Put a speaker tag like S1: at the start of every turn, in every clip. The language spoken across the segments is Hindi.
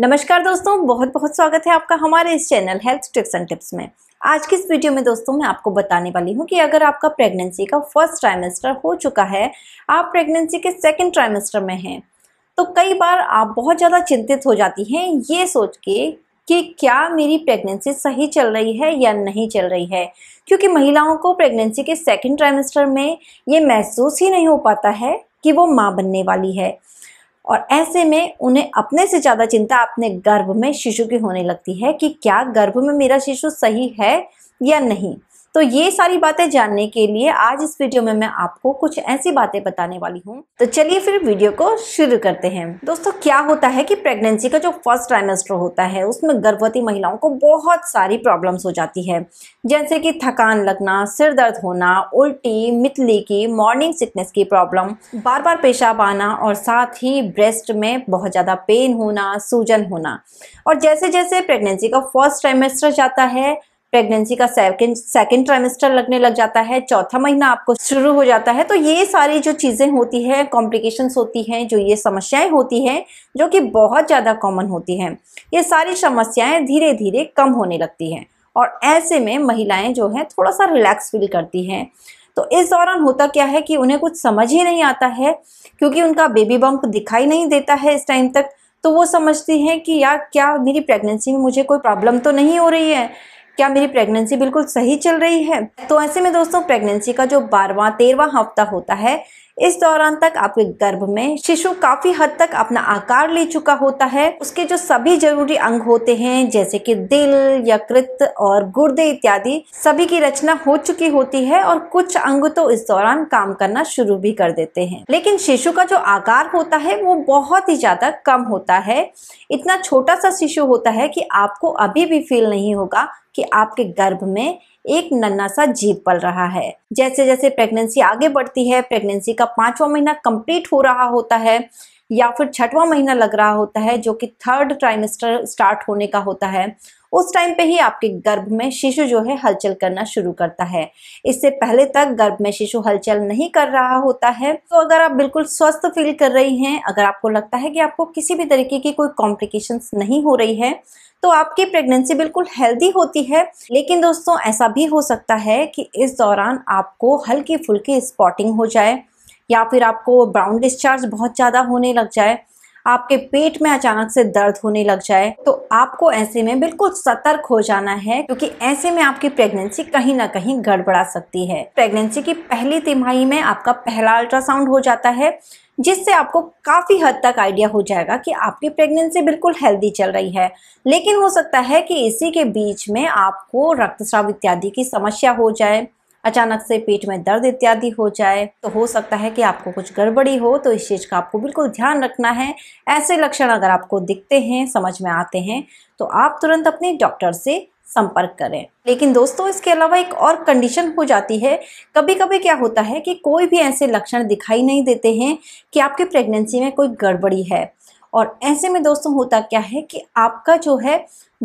S1: नमस्कार दोस्तों बहुत बहुत स्वागत है आपका हमारे इस channel health tricks and tips में आज की इस वीडियो में दोस्तों मैं आपको बताने वाली हूँ कि अगर आपका प्रेगनेंसी का फर्स्ट ट्राइमेस्टर हो चुका है आप प्रेगनेंसी के सेकंड ट्राइमेस्टर में हैं तो कई बार आप बहुत ज़्यादा चिंतित हो जाती हैं ये सोच के कि क्या मेरी प्रेगनेंसी सही चल रही है या नहीं चल रही है क्योंकि महिलाओं को प्रेगनेंसी के सेकेंड ट्राइमेस्टर में ये महसूस ही नहीं हो पाता है कि वो माँ बनने वाली है और ऐसे में उन्हें अपने से ज़्यादा चिंता अपने गर्भ में शिशु की होने लगती है कि क्या गर्भ में मेरा शिशु सही है या नहीं तो ये सारी बातें जानने के लिए आज इस वीडियो में मैं आपको कुछ ऐसी बातें बताने वाली हूँ तो चलिए फिर वीडियो को शुरू करते हैं दोस्तों क्या होता है कि प्रेगनेंसी का जो फर्स्ट ट्राइमेस्टर होता है उसमें गर्भवती महिलाओं को बहुत सारी प्रॉब्लम्स हो जाती है जैसे कि थकान लगना सिर दर्द होना उल्टी मितली की मॉर्निंग सिकनेस की प्रॉब्लम बार बार पेशाब आना और साथ ही ब्रेस्ट में बहुत ज़्यादा पेन होना सूजन होना और जैसे जैसे प्रेगनेंसी का फर्स्ट ट्राइमेस्टर जाता है प्रेगनेंसी का सेकंड सेकंड ट्राइमेस्टर लगने लग जाता है चौथा महीना आपको शुरू हो जाता है तो ये सारी जो चीज़ें होती है कॉम्प्लिकेशन होती हैं जो ये समस्याएं होती हैं जो कि बहुत ज़्यादा कॉमन होती हैं ये सारी समस्याएं धीरे धीरे कम होने लगती हैं और ऐसे में महिलाएं जो हैं थोड़ा सा रिलैक्स फील करती हैं तो इस दौरान होता क्या है कि उन्हें कुछ समझ ही नहीं आता है क्योंकि उनका बेबी बम्प दिखाई नहीं देता है इस टाइम तक तो वो समझती हैं कि यार क्या मेरी प्रेगनेंसी में मुझे कोई प्रॉब्लम तो नहीं हो रही है क्या मेरी प्रेगनेंसी बिल्कुल सही चल रही है तो ऐसे में दोस्तों प्रेगनेंसी का जो बारवा तेरवा हफ्ता होता है इस दौरान तक आपके गर्भ में शिशु काफी हद तक अपना आकार ले चुका होता है उसके जो सभी जरूरी अंग होते हैं जैसे कि दिल यकृत और गुर्दे इत्यादि सभी की रचना हो चुकी होती है और कुछ अंग तो इस दौरान काम करना शुरू भी कर देते हैं लेकिन शिशु का जो आकार होता है वो बहुत ही ज्यादा कम होता है इतना छोटा सा शिशु होता है कि आपको अभी भी फील नहीं होगा कि आपके गर्भ में एक नन्ना सा जीव पल रहा है जैसे जैसे प्रेगनेंसी आगे बढ़ती है प्रेगनेंसी का का पांचवा महीना कंप्लीट हो रहा होता है या फिर छठवां महीना लग रहा होता है जो कि थर्ड ट्राइमेस्टर स्टार्ट होने का होता है उस टाइम पे ही आपके गर्भ में शिशु जो है हलचल करना शुरू करता है इससे पहले तक गर्भ में शिशु हलचल नहीं कर रहा होता है तो अगर आप बिल्कुल स्वस्थ फील कर रही हैं अगर आपको लगता है कि आपको किसी भी तरीके की कोई कॉम्प्लिकेशंस नहीं हो रही है तो आपकी प्रेगनेंसी बिल्कुल हेल्दी होती है लेकिन दोस्तों ऐसा भी हो सकता है कि इस दौरान आपको हल्की फुल्की स्पॉटिंग हो जाए या फिर आपको ब्राउन डिस्चार्ज बहुत ज़्यादा होने लग जाए आपके पेट में अचानक से दर्द होने लग जाए तो आपको ऐसे में बिल्कुल सतर्क हो जाना है क्योंकि ऐसे में आपकी प्रेगनेंसी कहीं ना कहीं गड़बड़ा सकती है प्रेगनेंसी की पहली तिमाही में आपका पहला अल्ट्रासाउंड हो जाता है जिससे आपको काफ़ी हद तक आइडिया हो जाएगा कि आपकी प्रेगनेंसी बिल्कुल हेल्दी चल रही है लेकिन हो सकता है कि इसी के बीच में आपको रक्तस्राव इत्यादि की समस्या हो जाए अचानक से पेट में दर्द इत्यादि हो जाए तो हो सकता है कि आपको कुछ गड़बड़ी हो तो इस चीज़ का आपको बिल्कुल ध्यान रखना है ऐसे लक्षण अगर आपको दिखते हैं समझ में आते हैं तो आप तुरंत अपने डॉक्टर से संपर्क करें लेकिन दोस्तों इसके अलावा एक और कंडीशन हो जाती है कभी कभी क्या होता है कि कोई भी ऐसे लक्षण दिखाई नहीं देते हैं कि आपके प्रेगनेंसी में कोई गड़बड़ी है और ऐसे में दोस्तों होता क्या है कि आपका जो है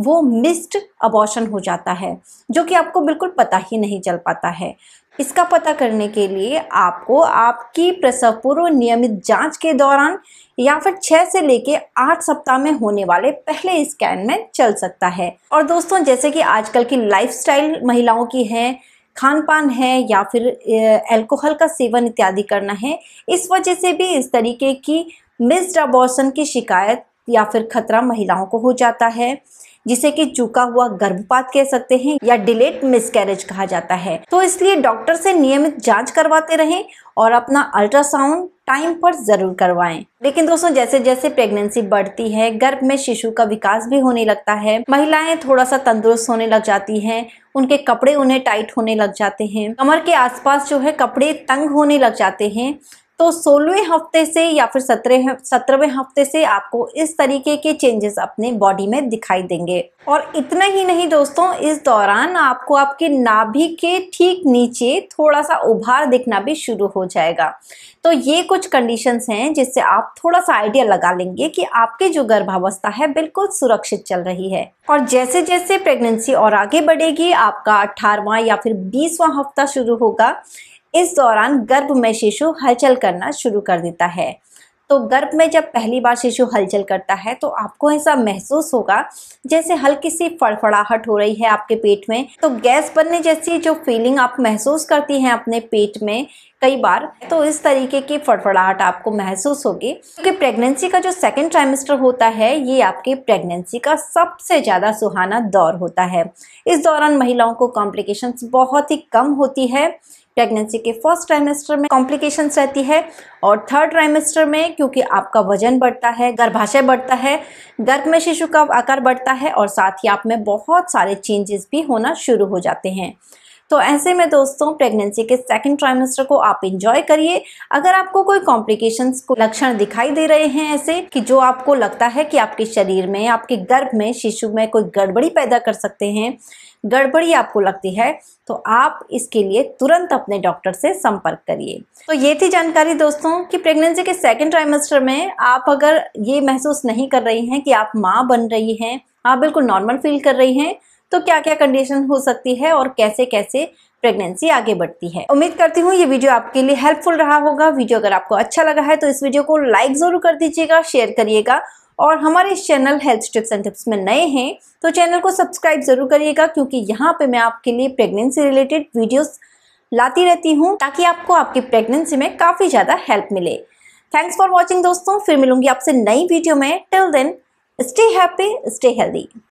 S1: वो मिस्ड अबॉर्शन हो जाता है जो कि आपको बिल्कुल पता ही नहीं चल पाता है इसका पता करने के लिए आपको आपकी प्रसव पूर्व नियमित जांच के दौरान या फिर छः से लेके आठ सप्ताह में होने वाले पहले स्कैन में चल सकता है और दोस्तों जैसे कि आजकल की लाइफस्टाइल महिलाओं की है खान पान है या फिर अल्कोहल का सेवन इत्यादि करना है इस वजह से भी इस तरीके की मिस डाबॉर्सन की शिकायत या फिर खतरा महिलाओं को हो जाता है जिसे कि चूका हुआ गर्भपात कह सकते हैं या डिलेट मिसकैरेज कहा जाता है तो इसलिए डॉक्टर से नियमित जांच करवाते रहें और अपना अल्ट्रासाउंड टाइम पर जरूर करवाएं। लेकिन दोस्तों जैसे जैसे प्रेगनेंसी बढ़ती है गर्भ में शिशु का विकास भी होने लगता है महिलाएं थोड़ा सा तंदुरुस्त होने लग जाती हैं उनके कपड़े उन्हें टाइट होने लग जाते हैं कमर के आसपास जो है कपड़े तंग होने लग जाते हैं तो सोलहवें हफ्ते से या फिर सत्रह सत्रहवें हफ्ते से आपको इस तरीके के चेंजेस अपने बॉडी में दिखाई देंगे और इतना ही नहीं दोस्तों इस दौरान आपको आपके नाभि के ठीक नीचे थोड़ा सा उभार दिखना भी शुरू हो जाएगा तो ये कुछ कंडीशंस हैं जिससे आप थोड़ा सा आइडिया लगा लेंगे कि आपकी जो गर्भावस्था है बिल्कुल सुरक्षित चल रही है और जैसे जैसे प्रेगनेंसी और आगे बढ़ेगी आपका अठारवा या फिर बीसवा हफ्ता शुरू होगा इस दौरान गर्भ में शिशु हलचल करना शुरू कर देता है तो गर्भ में जब पहली बार शिशु हलचल करता है तो आपको ऐसा महसूस होगा जैसे हल्की सी फड़फड़ाहट हो रही है आपके पेट में तो गैस बनने जैसी जो फीलिंग आप महसूस करती हैं अपने पेट में कई बार तो इस तरीके की फड़फड़ाहट आपको महसूस होगी क्योंकि प्रेगनेंसी का जो सेकेंड ट्राइमेस्टर होता है ये आपकी प्रेगनेंसी का सबसे ज़्यादा सुहाना दौर होता है इस दौरान महिलाओं को कॉम्प्लिकेशंस बहुत ही कम होती है प्रेगनेंसी के फर्स्ट ट्राइमेस्टर में कॉम्प्लिकेशंस रहती है और थर्ड ट्राइमेस्टर में क्योंकि आपका वजन बढ़ता है गर्भाशय बढ़ता है गर्भ में शिशु का आकार बढ़ता है और साथ ही आप में बहुत सारे चेंजेस भी होना शुरू हो जाते हैं तो ऐसे में दोस्तों प्रेगनेंसी के सेकेंड ट्राइमेस्टर को आप इंजॉय करिए अगर आपको कोई कॉम्प्लिकेशन को लक्षण दिखाई दे रहे हैं ऐसे कि जो आपको लगता है कि आपके शरीर में आपके गर्भ में शिशु में कोई गड़बड़ी पैदा कर सकते हैं गड़बड़ी आपको लगती है तो आप इसके लिए तुरंत अपने डॉक्टर से संपर्क करिए तो ये थी जानकारी दोस्तों कि प्रेगनेंसी के सेकेंड ट्राइमेस्टर में आप अगर ये महसूस नहीं कर रही हैं कि आप माँ बन रही हैं आप बिल्कुल नॉर्मल फील कर रही हैं तो क्या क्या कंडीशन हो सकती है और कैसे कैसे प्रेगनेंसी आगे बढ़ती है उम्मीद करती हूँ ये वीडियो आपके लिए हेल्पफुल रहा होगा वीडियो अगर आपको अच्छा लगा है तो इस वीडियो को लाइक ज़रूर कर दीजिएगा शेयर करिएगा और हमारे इस channel health tips and tips में नए हैं तो चैनल को सब्सक्राइब ज़रूर करिएगा क्योंकि यहाँ पे मैं आपके लिए प्रेगनेंसी रिलेटेड वीडियोस लाती रहती हूँ ताकि आपको आपकी प्रेगनेंसी में काफ़ी ज़्यादा हेल्प मिले थैंक्स फॉर वॉचिंग दोस्तों फिर मिलूंगी आपसे नई वीडियो में till then stay happy stay healthy